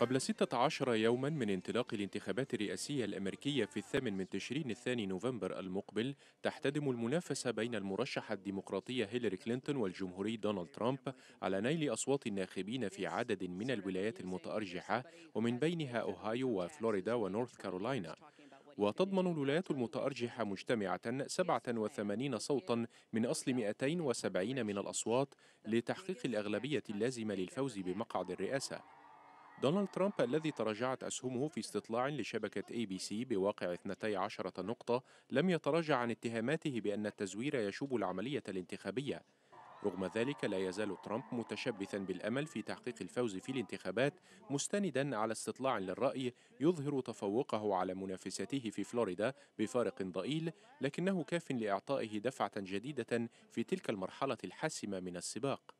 قبل 16 يوما من انطلاق الانتخابات الرئاسية الأمريكية في الثامن من تشرين الثاني نوفمبر المقبل تحتدم المنافسة بين المرشحة الديمقراطية هيلاري كلينتون والجمهوري دونالد ترامب على نيل أصوات الناخبين في عدد من الولايات المتأرجحة ومن بينها أوهايو وفلوريدا ونورث كارولاينا وتضمن الولايات المتأرجحة مجتمعة 87 صوتا من أصل 270 من الأصوات لتحقيق الأغلبية اللازمة للفوز بمقعد الرئاسة دونالد ترامب الذي تراجعت أسهمه في استطلاع لشبكة اي بي سي بواقع 12 نقطة لم يتراجع عن اتهاماته بأن التزوير يشوب العملية الانتخابية رغم ذلك لا يزال ترامب متشبثا بالامل في تحقيق الفوز في الانتخابات مستندا على استطلاع للراي يظهر تفوقه على منافسته في فلوريدا بفارق ضئيل لكنه كاف لاعطائه دفعه جديده في تلك المرحله الحاسمه من السباق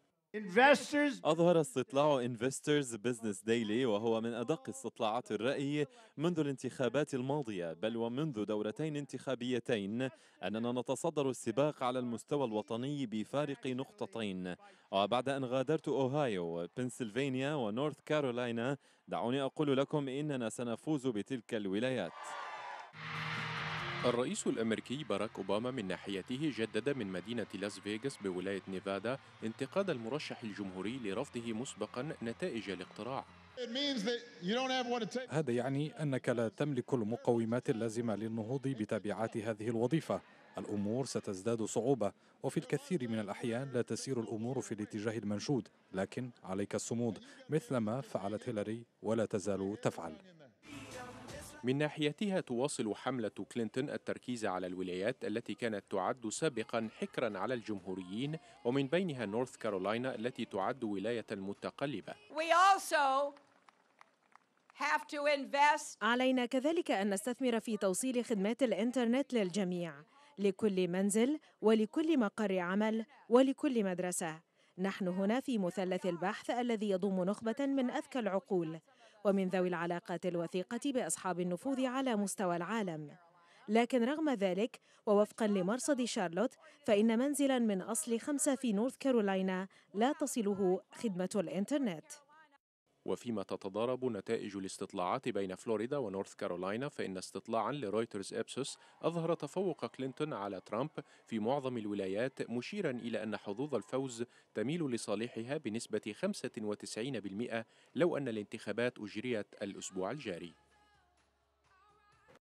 أظهر استطلاع انفسترز بزنس ديلي وهو من أدق استطلاعات الرأي منذ الانتخابات الماضية بل ومنذ دورتين انتخابيتين أننا نتصدر السباق على المستوى الوطني بفارق نقطتين وبعد أن غادرت أوهايو بنسلفانيا ونورث كارولاينا دعوني أقول لكم إننا سنفوز بتلك الولايات الرئيس الأمريكي باراك أوباما من ناحيته جدد من مدينة لاس فيغاس بولاية نيفادا انتقاد المرشح الجمهوري لرفضه مسبقا نتائج الاقتراع هذا يعني أنك لا تملك المقومات اللازمة للنهوض بتبعات هذه الوظيفة الأمور ستزداد صعوبة وفي الكثير من الأحيان لا تسير الأمور في الاتجاه المنشود لكن عليك الصمود مثلما فعلت هيلاري ولا تزال تفعل من ناحيتها تواصل حملة كلينتون التركيز على الولايات التي كانت تعد سابقا حكرا على الجمهوريين ومن بينها نورث كارولاينا التي تعد ولاية متقلبة. علينا كذلك أن نستثمر في توصيل خدمات الإنترنت للجميع، لكل منزل ولكل مقر عمل ولكل مدرسة. نحن هنا في مثلث البحث الذي يضم نخبة من أذكى العقول ومن ذوي العلاقات الوثيقة بأصحاب النفوذ على مستوى العالم لكن رغم ذلك ووفقا لمرصد شارلوت فإن منزلا من أصل خمسة في نورث كارولاينا لا تصله خدمة الإنترنت وفيما تتضارب نتائج الاستطلاعات بين فلوريدا ونورث كارولاينا فإن استطلاعا لرويترز إبسوس أظهر تفوق كلينتون على ترامب في معظم الولايات مشيرا إلى أن حظوظ الفوز تميل لصالحها بنسبة 95% لو أن الانتخابات أجريت الأسبوع الجاري